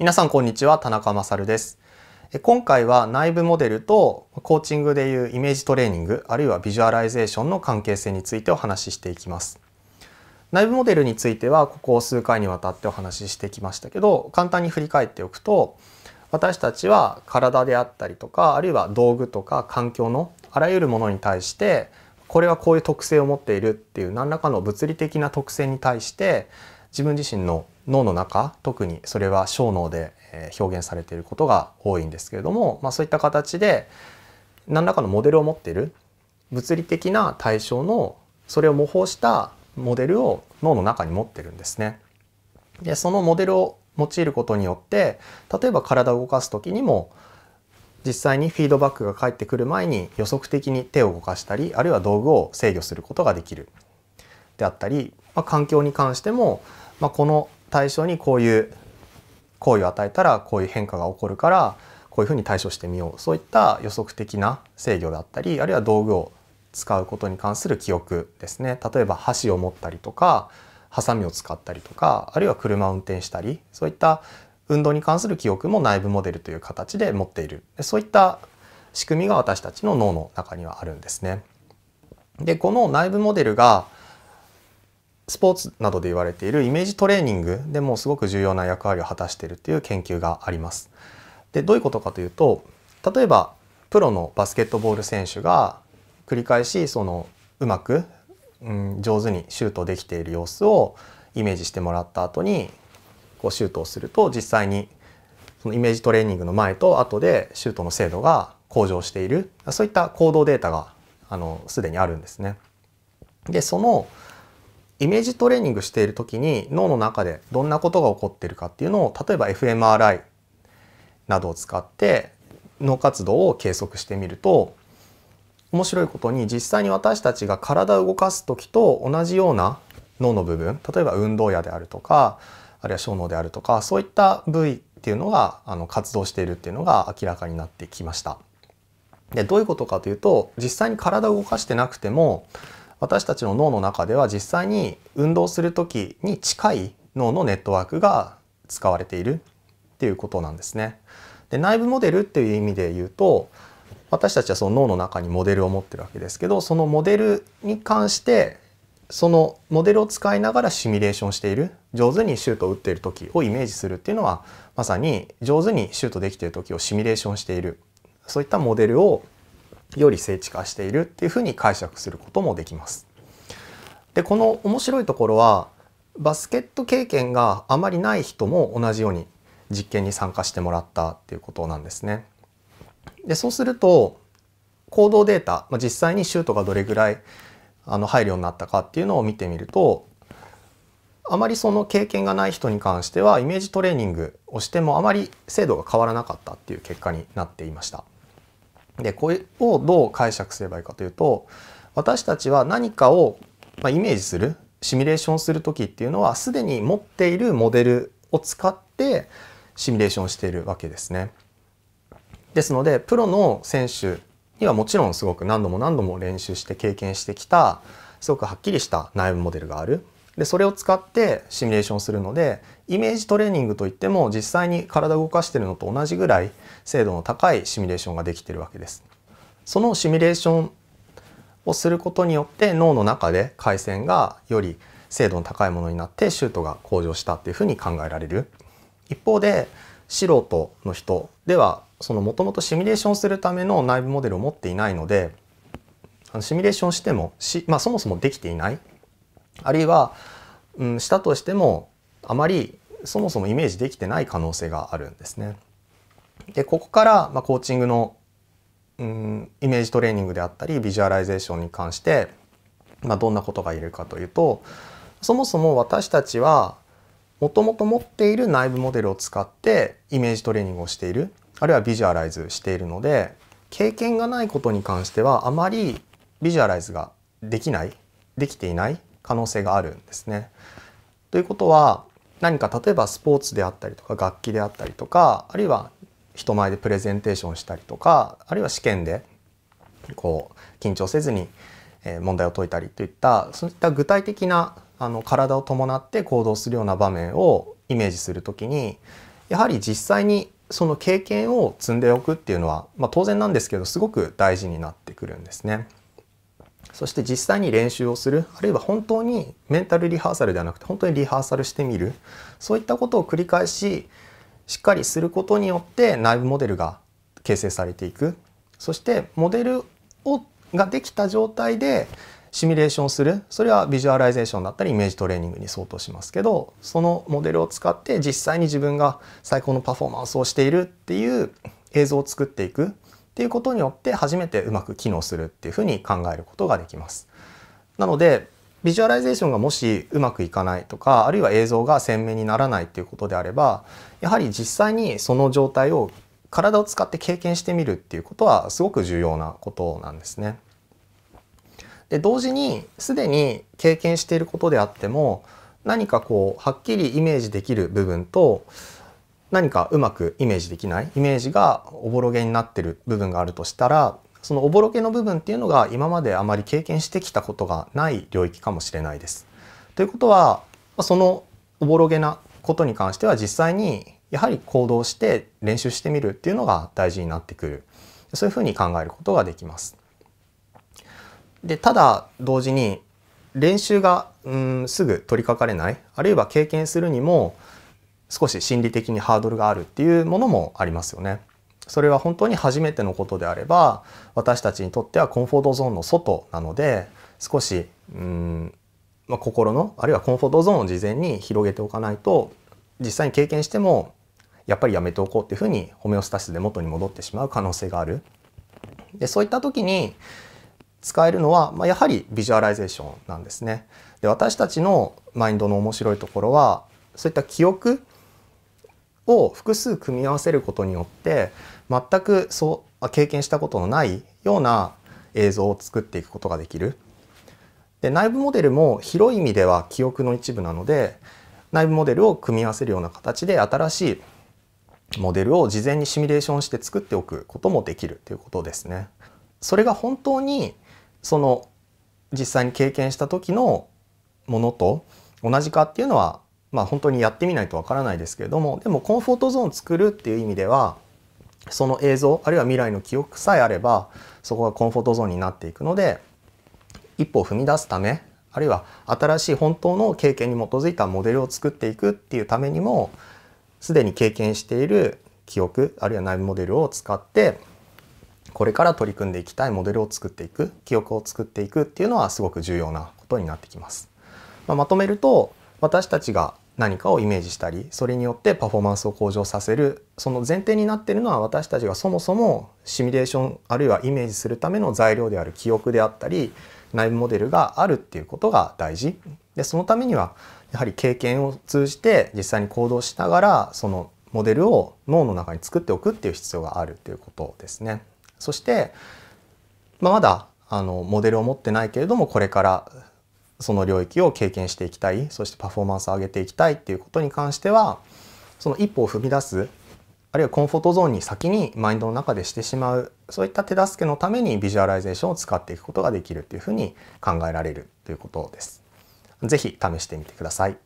皆さんこんにちは田中勝です今回は内部モデルとコーチングでいうイメージトレーニングあるいはビジュアライゼーションの関係性についてお話ししていきます内部モデルについてはここ数回にわたってお話ししてきましたけど簡単に振り返っておくと私たちは体であったりとかあるいは道具とか環境のあらゆるものに対してこれはこういう特性を持っているっていう何らかの物理的な特性に対して自分自身の脳の中特にそれは小脳で表現されていることが多いんですけれども、まあ、そういった形で何らかのモデルを持っている物理的な対象のそれを模倣したモデルを脳の中に持っているんですね。でそのモデルを用いることによって例えば体を動かす時にも実際にフィードバックが返ってくる前に予測的に手を動かしたりあるいは道具を制御することができるであったり、まあ、環境に関してもまあ、この対象にこういう行為を与えたらこういう変化が起こるからこういうふうに対処してみようそういった予測的な制御だったりあるいは道具を使うことに関する記憶ですね例えば箸を持ったりとかハサミを使ったりとかあるいは車を運転したりそういった運動に関する記憶も内部モデルという形で持っているそういった仕組みが私たちの脳の中にはあるんですね。でこの内部モデルがスポーツなどで言われているイメージトレーニングでもすごく重要な役割を果たしているという研究があります。でどういうことかというと例えばプロのバスケットボール選手が繰り返しそのうまく、うん、上手にシュートできている様子をイメージしてもらった後にこうシュートをすると実際にそのイメージトレーニングの前と後でシュートの精度が向上しているそういった行動データがあのすでにあるんですね。でそのイメージトレーニングしている時に脳の中でどんなことが起こってるかっていうのを例えば fMRI などを使って脳活動を計測してみると面白いことに実際に私たちが体を動かす時と同じような脳の部分例えば運動やであるとかあるいは小脳であるとかそういった部位っていうのがあの活動しているっていうのが明らかになってきました。でどういうことかというと実際に体を動かしてなくても私たちの脳の中では実際に運動する時に近い脳のネットワークが使われているっていうことなんですね。で内部モデルっていう意味で言うと私たちはその脳の中にモデルを持ってるわけですけどそのモデルに関してそのモデルを使いながらシミュレーションしている上手にシュートを打っている時をイメージするっていうのはまさに上手にシュートできている時をシミュレーションしているそういったモデルをより精緻化しているっていうふうに解釈することもできます。でこの面白いところはバスケット経験があまりない人も同じように実験に参加してもらったっていうことなんですね。でそうすると行動データ、まあ、実際にシュートがどれぐらいあの入るようになったかっていうのを見てみるとあまりその経験がない人に関してはイメージトレーニングをしてもあまり精度が変わらなかったっていう結果になっていました。でこれをどう解釈すればいいかというと私たちは何かを、まあ、イメージするシミュレーションする時っていうのはすでに持っているモデルを使ってシミュレーションしているわけですね。ですのでプロの選手にはもちろんすごく何度も何度も練習して経験してきたすごくはっきりした内部モデルがあるでそれを使ってシミュレーションするのでイメージトレーニングといっても実際に体を動かしてるのと同じぐらい精度の高いシミュレーションができてるわけです。そのシミュレーションをすることによって脳の中で回線がより精度の高いものになってシュートが向上したっていうふうに考えられる。一方で素人の人ではそのもともとシミュレーションするための内部モデルを持っていないのでシミュレーションしてもし、まあ、そもそもできていないあるいは、うん、したとしてもあまりそもそもイメージできてない可能性があるんですね。でここから、まあ、コーチングの、うん、イメージトレーニングであったりビジュアライゼーションに関して、まあ、どんなことが言えるかというとそもそも私たちはもともと持っている内部モデルを使ってイメージトレーニングをしているあるいはビジュアライズしているので経験がないことに関してはあまりビジュアライズができないできていない可能性があるんですね。ということは何か例えばスポーツであったりとか楽器であったりとかあるいは人前でプレゼンテーションしたりとかあるいは試験でこう緊張せずに問題を解いたりといったそういった具体的なあの体を伴って行動するような場面をイメージする時にやはり実際にその経験を積んでおくっていうのは、まあ、当然なんですけどすごく大事になってくるんですね。そして実際に練習をするあるいは本当にメンタルリハーサルではなくて本当にリハーサルしてみるそういったことを繰り返ししっかりすることによって内部モデルが形成されていくそしてモデルをができた状態でシミュレーションするそれはビジュアライゼーションだったりイメージトレーニングに相当しますけどそのモデルを使って実際に自分が最高のパフォーマンスをしているっていう映像を作っていくっていうことによって初めてうまく機能するっていうふうに考えることができます。なのでビジュアライゼーションがもしうまくいかないとかあるいは映像が鮮明にならないっていうことであればやはり実際にその状態を体を使って経験してみるっていうことはすごく重要なことなんですね。で同時にすでに経験していることであっても何かこうはっきりイメージできる部分と何かうまくイメージできないイメージがおぼろげになってる部分があるとしたらそのおぼろげの部分っていうのが今まであまり経験してきたことがない領域かもしれないです。ということはそのおぼろげなことに関しては実際にやはり行動して練習してみるっていうのが大事になってくるそういうふうに考えることができます。でただ同時に練習がうんすぐ取り掛かれないあるいは経験するにも少し心理的にハードルがあるっていうものもありますよね。それは本当に初めてのことであれば私たちにとってはコンフォートゾーンの外なので少しうんまあ、心のあるいはコンフォートゾーンを事前に広げておかないと実際に経験してもやっぱりやめておこうっていうふうにホメオスタシスで元に戻ってしまう可能性がある。でそういった時に使えるのは、まあ、やはりビジュアライゼーションなんですね。で私たちのマインドの面白いところはそういった記憶を複数組み合わせることによって全くそう経験したことのないような映像を作っていくことができる。で内部モデルも広い意味では記憶の一部なので内部モデルを組み合わせるような形で新しいモデルを事前にシミュレーションして作っておくこともできるということですね。それが本当にその実際に経験した時のものと同じかっていうのはまあ、本当にやってみないとわからないですけれどもでもコンフォートゾーンを作るっていう意味ではその映像あるいは未来の記憶さえあればそこがコンフォートゾーンになっていくので一歩踏み出すためあるいは新しい本当の経験に基づいたモデルを作っていくっていうためにもすでに経験している記憶あるいは内部モデルを使ってこれから取り組んでいきたいモデルを作っていく記憶を作っていくっていうのはすごく重要なことになってきます。まあ、まとめると私たちが何かをイメージしたりそれによってパフォーマンスを向上させるその前提になってるのは私たちがそもそもシミュレーションあるいはイメージするための材料である記憶であったり内部モデルがあるっていうことが大事でそのためにはやはり経験を通じて実際に行動しながらそのモデルを脳の中に作っておくっていう必要があるっていうことですね。そして、まあ、まだあのモデルを持ってないけれどもこれからその領域を経験していきたいそしてパフォーマンスを上げていきたいっていうことに関してはその一歩を踏み出すあるいはコンフォートゾーンに先にマインドの中でしてしまうそういった手助けのためにビジュアライゼーションを使っていくことができるっていうふうに考えられるということです。ぜひ試してみてください。